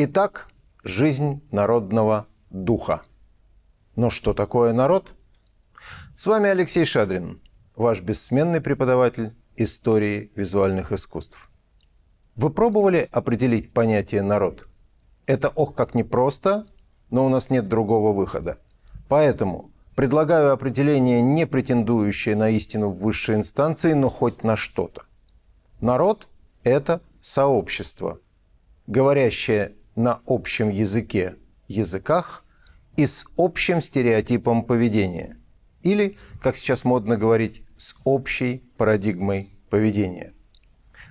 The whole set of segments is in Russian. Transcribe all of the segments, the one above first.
Итак, жизнь народного духа. Но ну что такое народ? С вами Алексей Шадрин, ваш бессменный преподаватель истории визуальных искусств. Вы пробовали определить понятие «народ»? Это ох как непросто, но у нас нет другого выхода. Поэтому предлагаю определение, не претендующее на истину в высшей инстанции, но хоть на что-то. Народ – это сообщество, говорящее на общем языке языках и с общим стереотипом поведения. Или, как сейчас модно говорить, с общей парадигмой поведения.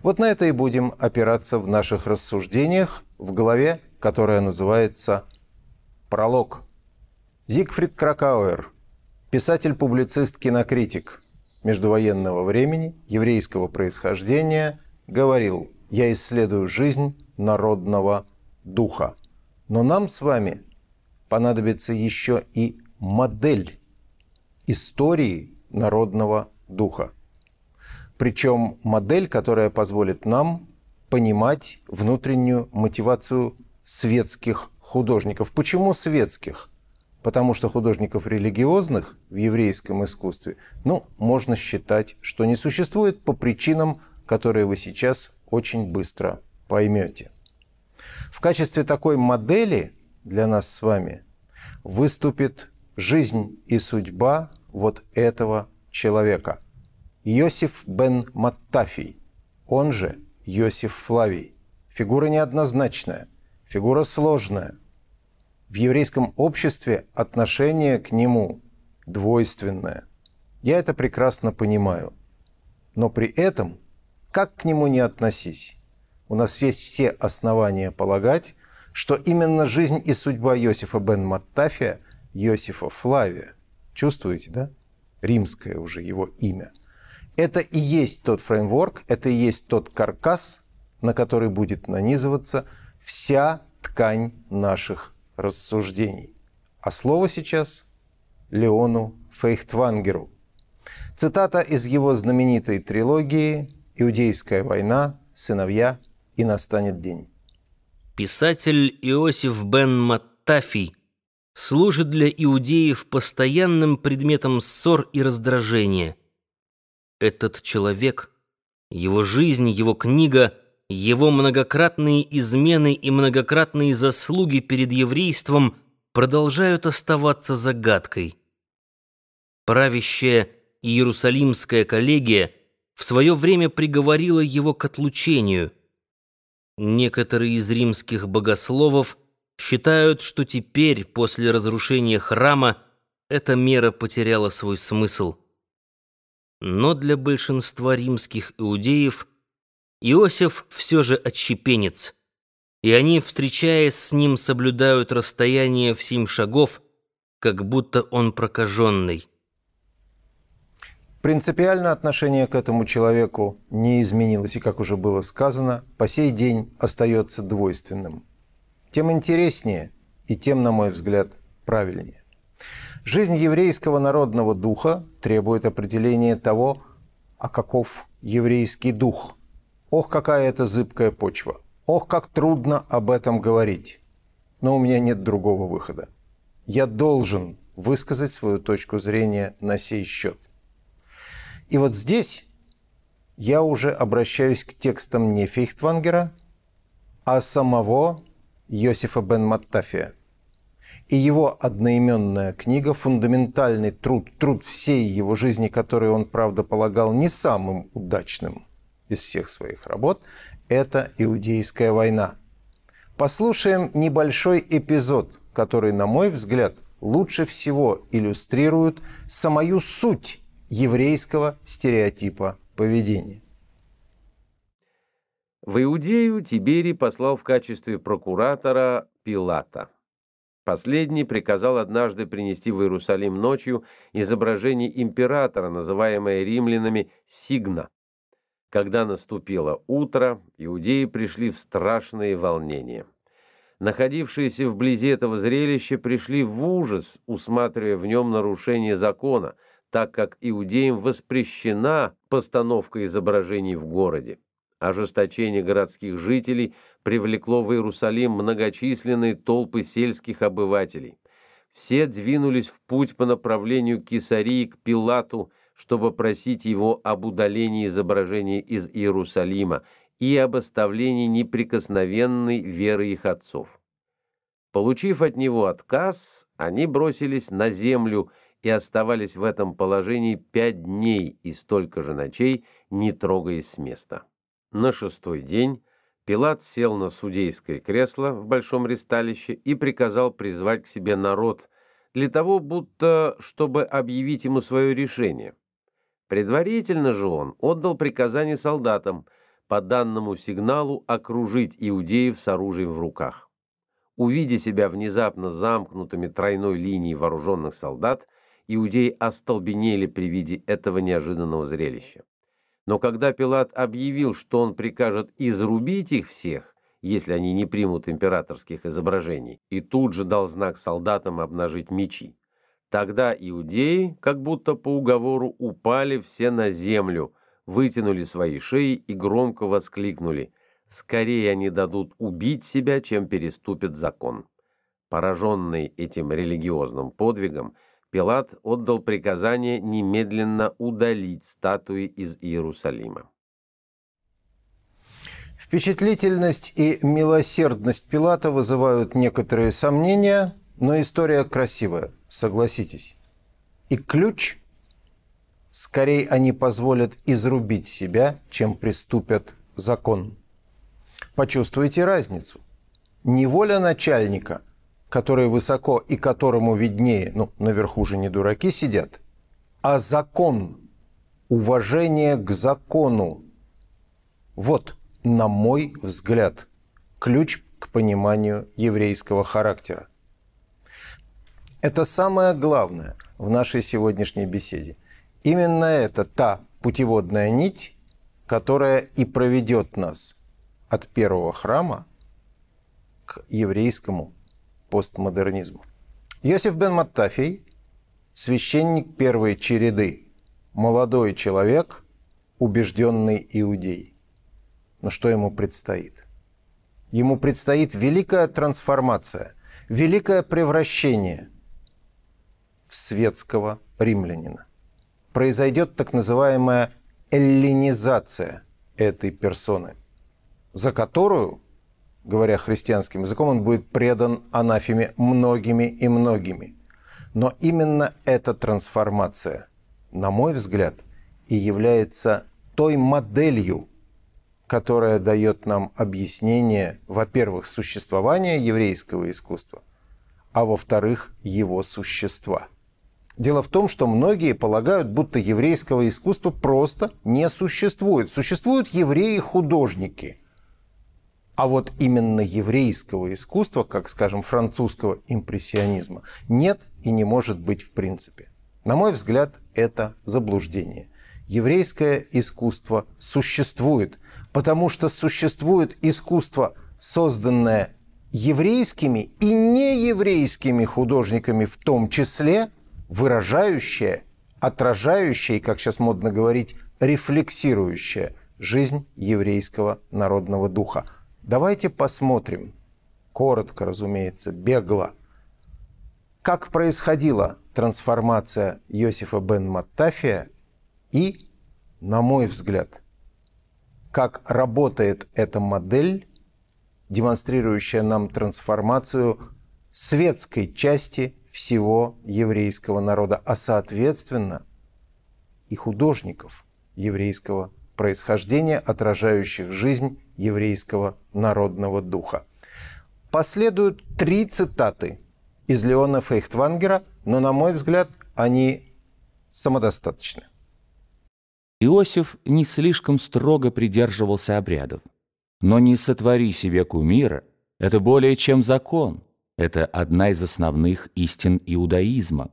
Вот на это и будем опираться в наших рассуждениях в главе, которая называется «Пролог». Зигфрид Кракауэр, писатель-публицист, кинокритик междувоенного времени, еврейского происхождения, говорил «Я исследую жизнь народного Духа. Но нам с вами понадобится еще и модель истории народного духа. Причем модель, которая позволит нам понимать внутреннюю мотивацию светских художников. Почему светских? Потому что художников религиозных в еврейском искусстве, ну, можно считать, что не существует по причинам, которые вы сейчас очень быстро поймете. В качестве такой модели для нас с вами выступит жизнь и судьба вот этого человека. Йосиф бен Маттафий, он же Йосиф Флавий. Фигура неоднозначная, фигура сложная. В еврейском обществе отношение к нему двойственное. Я это прекрасно понимаю. Но при этом, как к нему не относись, у нас есть все основания полагать, что именно жизнь и судьба Йосифа бен Маттафия, Йосифа Флавия, чувствуете, да? Римское уже его имя. Это и есть тот фреймворк, это и есть тот каркас, на который будет нанизываться вся ткань наших рассуждений. А слово сейчас Леону Фейхтвангеру. Цитата из его знаменитой трилогии «Иудейская война», «Сыновья и настанет день. Писатель Иосиф бен Маттафий служит для иудеев постоянным предметом ссор и раздражения. Этот человек, его жизнь, его книга, его многократные измены и многократные заслуги перед еврейством продолжают оставаться загадкой. Правящая Иерусалимская коллегия в свое время приговорила его к отлучению – Некоторые из римских богословов считают, что теперь, после разрушения храма, эта мера потеряла свой смысл. Но для большинства римских иудеев Иосиф все же отщепенец, и они, встречаясь с ним, соблюдают расстояние в семь шагов, как будто он прокаженный. Принципиально отношение к этому человеку не изменилось и, как уже было сказано, по сей день остается двойственным. Тем интереснее и тем, на мой взгляд, правильнее. Жизнь еврейского народного духа требует определения того, а каков еврейский дух. Ох, какая это зыбкая почва. Ох, как трудно об этом говорить. Но у меня нет другого выхода. Я должен высказать свою точку зрения на сей счет – и вот здесь я уже обращаюсь к текстам не Фейхтвангера, а самого Йосифа бен Маттафия. И его одноименная книга, фундаментальный труд, труд всей его жизни, который он, правда, полагал не самым удачным из всех своих работ, это «Иудейская война». Послушаем небольшой эпизод, который, на мой взгляд, лучше всего иллюстрирует самую суть еврейского стереотипа поведения. В Иудею Тиберий послал в качестве прокуратора Пилата. Последний приказал однажды принести в Иерусалим ночью изображение императора, называемое римлянами Сигна. Когда наступило утро, иудеи пришли в страшные волнения. Находившиеся вблизи этого зрелища пришли в ужас, усматривая в нем нарушение закона – так как иудеям воспрещена постановка изображений в городе. Ожесточение городских жителей привлекло в Иерусалим многочисленные толпы сельских обывателей. Все двинулись в путь по направлению Кесарии к Пилату, чтобы просить его об удалении изображения из Иерусалима и об оставлении неприкосновенной веры их отцов. Получив от него отказ, они бросились на землю – и оставались в этом положении пять дней и столько же ночей, не трогаясь с места. На шестой день Пилат сел на судейское кресло в Большом Ресталище и приказал призвать к себе народ для того, будто чтобы объявить ему свое решение. Предварительно же он отдал приказание солдатам по данному сигналу окружить иудеев с оружием в руках. Увидя себя внезапно замкнутыми тройной линией вооруженных солдат, иудеи остолбенели при виде этого неожиданного зрелища. Но когда Пилат объявил, что он прикажет изрубить их всех, если они не примут императорских изображений, и тут же дал знак солдатам обнажить мечи, тогда иудеи, как будто по уговору, упали все на землю, вытянули свои шеи и громко воскликнули «Скорее они дадут убить себя, чем переступят закон». Пораженный этим религиозным подвигом, Пилат отдал приказание немедленно удалить статуи из Иерусалима. Впечатлительность и милосердность Пилата вызывают некоторые сомнения, но история красивая, согласитесь. И ключ – скорее они позволят изрубить себя, чем приступят закон. Почувствуйте разницу. Неволя начальника, которые высоко и которому виднее, ну, наверху же не дураки сидят, а закон, уважение к закону. Вот, на мой взгляд, ключ к пониманию еврейского характера. Это самое главное в нашей сегодняшней беседе. Именно это та путеводная нить, которая и проведет нас от первого храма к еврейскому постмодернизма. Йосиф бен Маттафий, священник первой череды, молодой человек, убежденный иудей. Но что ему предстоит? Ему предстоит великая трансформация, великое превращение в светского римлянина. Произойдет так называемая эллинизация этой персоны, за которую – говоря христианским языком, он будет предан анафеме многими и многими. Но именно эта трансформация, на мой взгляд, и является той моделью, которая дает нам объяснение, во-первых, существования еврейского искусства, а во-вторых, его существа. Дело в том, что многие полагают, будто еврейского искусства просто не существует. Существуют евреи-художники – а вот именно еврейского искусства, как, скажем, французского импрессионизма, нет и не может быть в принципе. На мой взгляд, это заблуждение. Еврейское искусство существует, потому что существует искусство, созданное еврейскими и нееврейскими художниками в том числе, выражающее, отражающее, как сейчас модно говорить, рефлексирующее жизнь еврейского народного духа – Давайте посмотрим, коротко, разумеется, бегло, как происходила трансформация Йосифа бен Маттафия и, на мой взгляд, как работает эта модель, демонстрирующая нам трансформацию светской части всего еврейского народа, а соответственно и художников еврейского происхождения, отражающих жизнь еврейского народного духа. Последуют три цитаты из Леона Фейхтвангера, но, на мой взгляд, они самодостаточны. Иосиф не слишком строго придерживался обрядов. Но не сотвори себе кумира – это более чем закон. Это одна из основных истин иудаизма.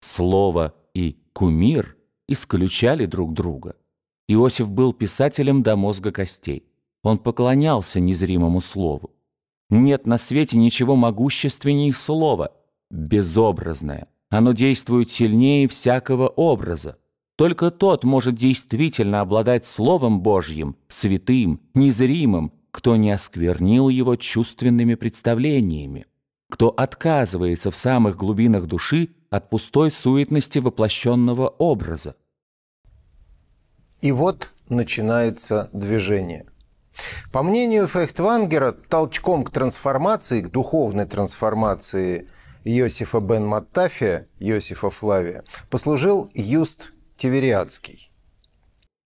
Слово и «кумир» исключали друг друга – Иосиф был писателем до мозга костей. Он поклонялся незримому слову. Нет на свете ничего могущественней слова. Безобразное. Оно действует сильнее всякого образа. Только тот может действительно обладать Словом Божьим, святым, незримым, кто не осквернил его чувственными представлениями, кто отказывается в самых глубинах души от пустой суетности воплощенного образа. И вот начинается движение. По мнению Фейхтвангера, толчком к трансформации, к духовной трансформации Йосифа бен Маттафия, Йосифа Флавия, послужил Юст Тивериадский.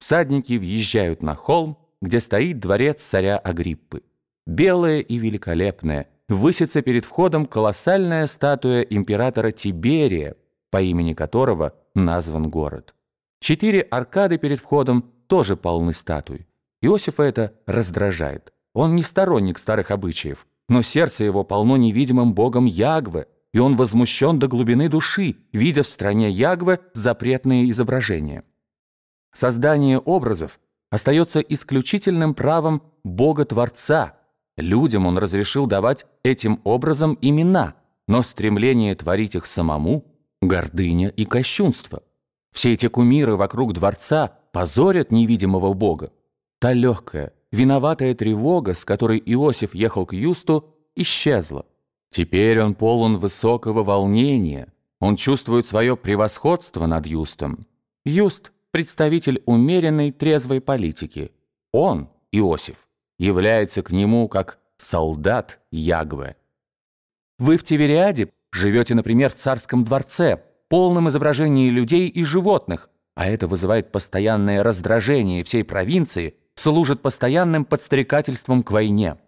Всадники въезжают на холм, где стоит дворец царя Агриппы. Белое и великолепное, высится перед входом колоссальная статуя императора Тиберия, по имени которого назван город. Четыре аркады перед входом тоже полны статуй. Иосифа это раздражает. Он не сторонник старых обычаев, но сердце его полно невидимым богом Ягвы, и он возмущен до глубины души, видя в стране Ягвы запретные изображения. Создание образов остается исключительным правом Бога-творца. Людям он разрешил давать этим образом имена, но стремление творить их самому – гордыня и кощунство. Все эти кумиры вокруг дворца позорят невидимого бога. Та легкая, виноватая тревога, с которой Иосиф ехал к Юсту, исчезла. Теперь он полон высокого волнения. Он чувствует свое превосходство над Юстом. Юст – представитель умеренной трезвой политики. Он, Иосиф, является к нему как солдат Ягве. Вы в Тивериаде живете, например, в царском дворце – полном изображении людей и животных, а это вызывает постоянное раздражение всей провинции, служит постоянным подстрекательством к войне.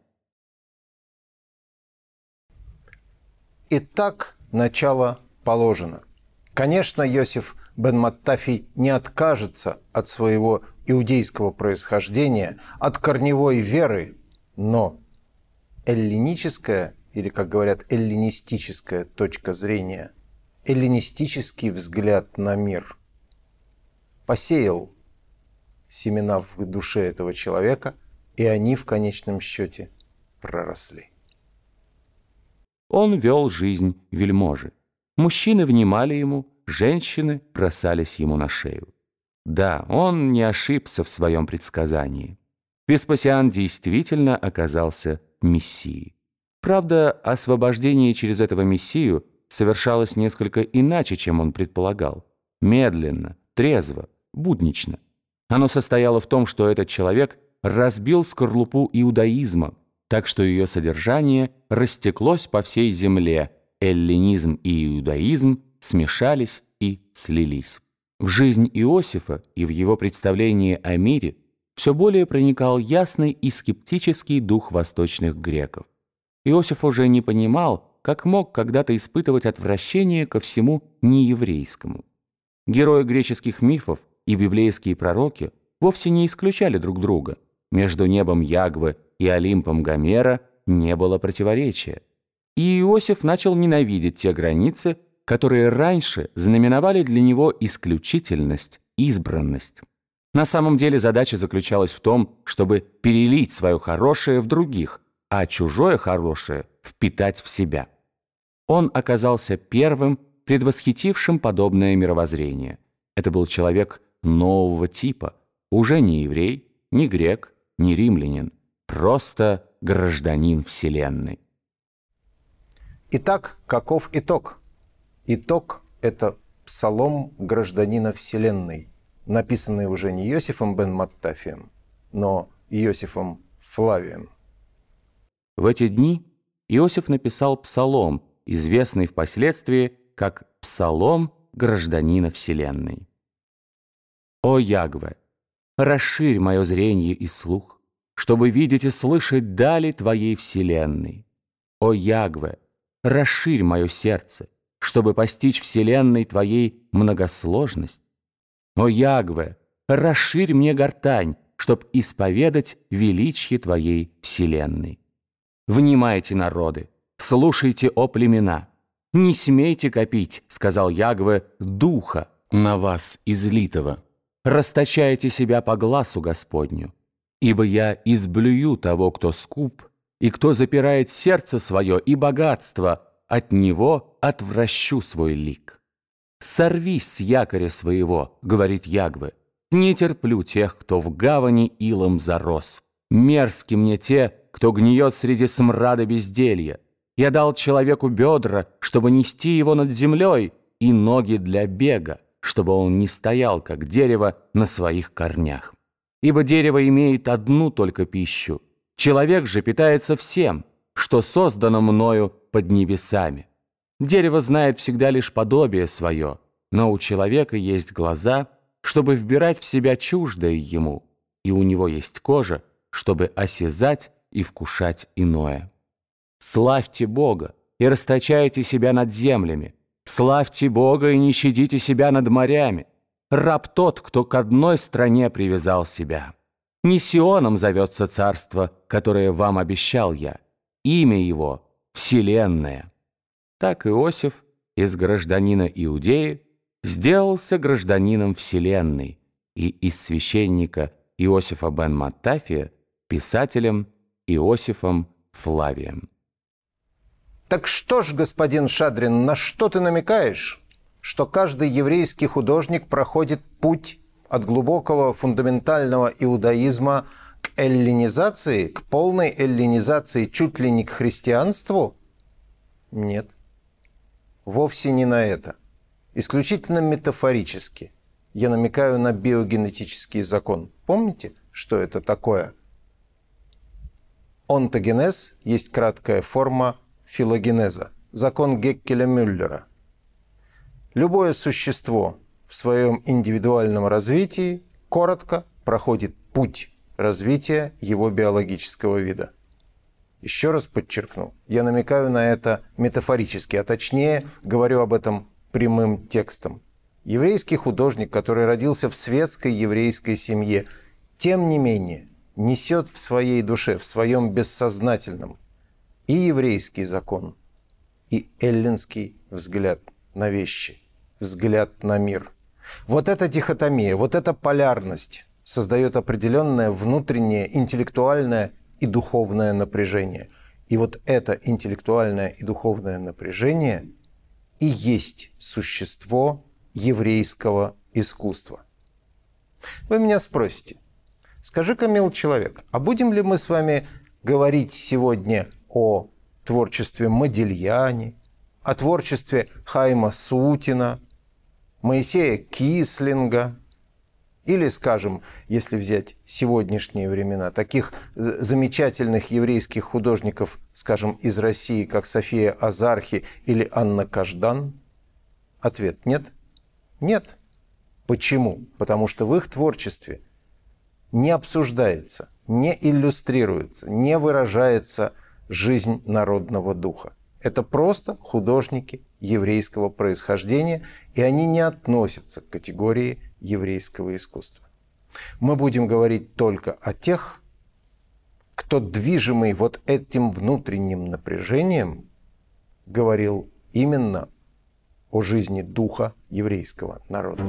Итак, начало положено. Конечно, Йосиф бен Маттафи не откажется от своего иудейского происхождения, от корневой веры, но эллиническая, или, как говорят, эллинистическая точка зрения – эллинистический взгляд на мир. Посеял семена в душе этого человека, и они в конечном счете проросли. Он вел жизнь вельможи. Мужчины внимали ему, женщины бросались ему на шею. Да, он не ошибся в своем предсказании. Веспасиан действительно оказался мессией. Правда, освобождение через этого мессию совершалось несколько иначе, чем он предполагал. Медленно, трезво, буднично. Оно состояло в том, что этот человек разбил скорлупу иудаизма, так что ее содержание растеклось по всей земле, эллинизм и иудаизм смешались и слились. В жизнь Иосифа и в его представлении о мире все более проникал ясный и скептический дух восточных греков. Иосиф уже не понимал, как мог когда-то испытывать отвращение ко всему нееврейскому. Герои греческих мифов и библейские пророки вовсе не исключали друг друга. Между небом Ягвы и Олимпом Гомера не было противоречия. И Иосиф начал ненавидеть те границы, которые раньше знаменовали для него исключительность, избранность. На самом деле задача заключалась в том, чтобы перелить свое хорошее в других, а чужое хорошее впитать в себя. Он оказался первым, предвосхитившим подобное мировоззрение. Это был человек нового типа, уже не еврей, не грек, не римлянин, просто гражданин Вселенной. Итак, каков итог? Итог – это псалом гражданина Вселенной, написанный уже не Иосифом бен Маттафием, но Иосифом Флавием. В эти дни Иосиф написал псалом, известный впоследствии как «Псалом гражданина Вселенной». «О Ягве, расширь мое зрение и слух, чтобы видеть и слышать дали Твоей Вселенной. О Ягве, расширь мое сердце, чтобы постичь Вселенной Твоей многосложность. О Ягве, расширь мне гортань, чтобы исповедать величие Твоей Вселенной. Внимайте, народы, слушайте, о племена. Не смейте копить, сказал Ягве, духа на вас излитого. Расточайте себя по глазу Господню, ибо я изблюю того, кто скуп, и кто запирает сердце свое и богатство, от него отвращу свой лик. «Сорвись с якоря своего», — говорит Ягве, — «не терплю тех, кто в гавани илом зарос. Мерзки мне те, кто гниет среди смрада безделья. Я дал человеку бедра, чтобы нести его над землей, и ноги для бега, чтобы он не стоял, как дерево, на своих корнях. Ибо дерево имеет одну только пищу. Человек же питается всем, что создано мною под небесами. Дерево знает всегда лишь подобие свое, но у человека есть глаза, чтобы вбирать в себя чуждое ему, и у него есть кожа, чтобы осязать и вкушать иное. Славьте Бога и расточайте себя над землями. Славьте Бога и не щадите себя над морями. Раб тот, кто к одной стране привязал себя. Не Сионом зовется царство, которое вам обещал я. Имя его — Вселенная. Так Иосиф из гражданина Иудеи сделался гражданином Вселенной и из священника Иосифа бен Маттафия писателем Иосифом Флавием. Так что ж, господин Шадрин, на что ты намекаешь? Что каждый еврейский художник проходит путь от глубокого фундаментального иудаизма к эллинизации, к полной эллинизации, чуть ли не к христианству? Нет. Вовсе не на это. Исключительно метафорически. Я намекаю на биогенетический закон. Помните, что это такое – Онтогенез есть краткая форма филогенеза, закон Геккеля-Мюллера. Любое существо в своем индивидуальном развитии коротко проходит путь развития его биологического вида. Еще раз подчеркну, я намекаю на это метафорически, а точнее говорю об этом прямым текстом. Еврейский художник, который родился в светской еврейской семье, тем не менее – несет в своей душе, в своем бессознательном и еврейский закон, и эллинский взгляд на вещи, взгляд на мир. Вот эта дихотомия, вот эта полярность создает определенное внутреннее интеллектуальное и духовное напряжение. И вот это интеллектуальное и духовное напряжение и есть существо еврейского искусства. Вы меня спросите, Скажи-ка, мил человек, а будем ли мы с вами говорить сегодня о творчестве Модильяни, о творчестве Хайма Сутина, Моисея Кислинга, или, скажем, если взять сегодняшние времена, таких замечательных еврейских художников, скажем, из России, как София Азархи или Анна Каждан? Ответ – нет. Нет. Почему? Потому что в их творчестве – не обсуждается, не иллюстрируется, не выражается жизнь народного духа. Это просто художники еврейского происхождения, и они не относятся к категории еврейского искусства. Мы будем говорить только о тех, кто движимый вот этим внутренним напряжением говорил именно о жизни духа еврейского народа.